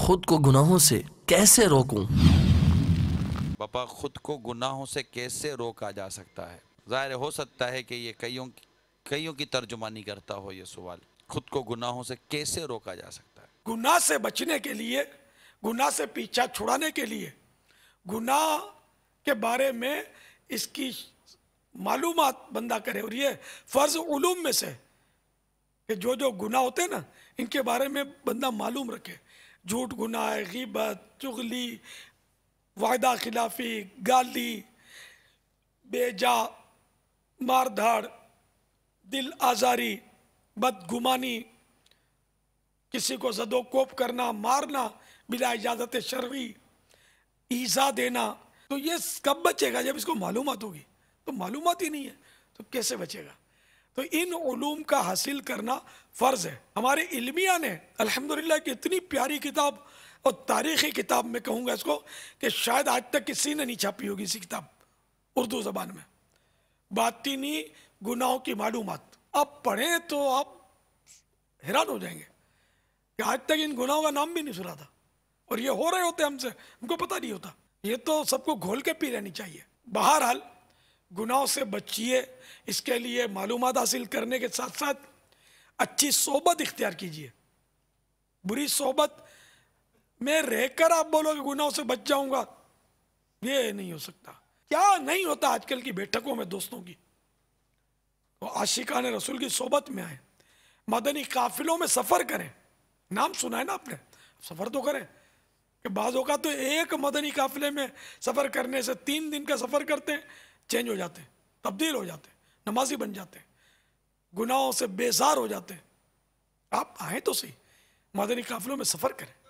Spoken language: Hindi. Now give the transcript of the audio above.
खुद को गुनाहों से कैसे रोकूं? पापा खुद को गुनाहों से कैसे रोका जा सकता है ज़ाहिर हो सकता है कि ये कईयों कईयों की तर्जुमानी करता हो ये सवाल खुद को गुनाहों से कैसे रोका जा सकता है गुनाह से बचने के लिए गुनाह से पीछा छुड़ाने के लिए गुनाह के बारे में इसकी मालूम बंदा करे और ये फ़र्ज उलूम में से कि जो जो गुनाह होते हैं ना इनके बारे में बंदा मालूम रखे झूठ गुनाह गिबत चुगली वायदा खिलाफी गाली बेजा मारधाड़ दिल आज़ारी बदगुमानी किसी को जदोकोप करना मारना बिला इजाज़त शर्वी ईज़ा देना तो ये कब बचेगा जब इसको मालूमत होगी तो मालूमत ही नहीं है तो कैसे बचेगा तो इन इनूम का हासिल करना फ़र्ज़ है हमारे इलमिया ने अल्हम्दुलिल्लाह की इतनी प्यारी किताब और तारीख़ी किताब मैं कहूँगा इसको कि शायद आज तक किसी ने नहीं छापी होगी इसी किताब उर्दू ज़बान में बातनी गुनाहों की मालूम आप पढ़ें तो आप हैरान हो जाएंगे कि आज तक इन गुनाहों का नाम भी नहीं सुना था और ये हो रहे होते हमसे हमको पता नहीं होता ये तो सबको घोल के पी लेनी चाहिए बहरहाल गुनाहों से बचिए इसके लिए मालूम हासिल करने के साथ साथ अच्छी सोबत इख्तियार कीजिए बुरी सोबत में रहकर आप बोलोगे गुनाहों से बच जाऊंगा ये नहीं हो सकता क्या नहीं होता आजकल की बैठकों में दोस्तों की वो आशिका ने रसूल की सोबत में आए मदनी काफिलों में सफ़र करें नाम सुना है ना आपने सफ़र तो करें बाजों का तो एक मदनी काफिले में सफ़र करने से तीन दिन का सफ़र करते हैं चेंज हो जाते हैं तब्दील हो जाते हैं नमाजी बन जाते हैं गुनाहों से बेजार हो जाते हैं आप आए तो सही मदनी काफिलों में सफ़र करें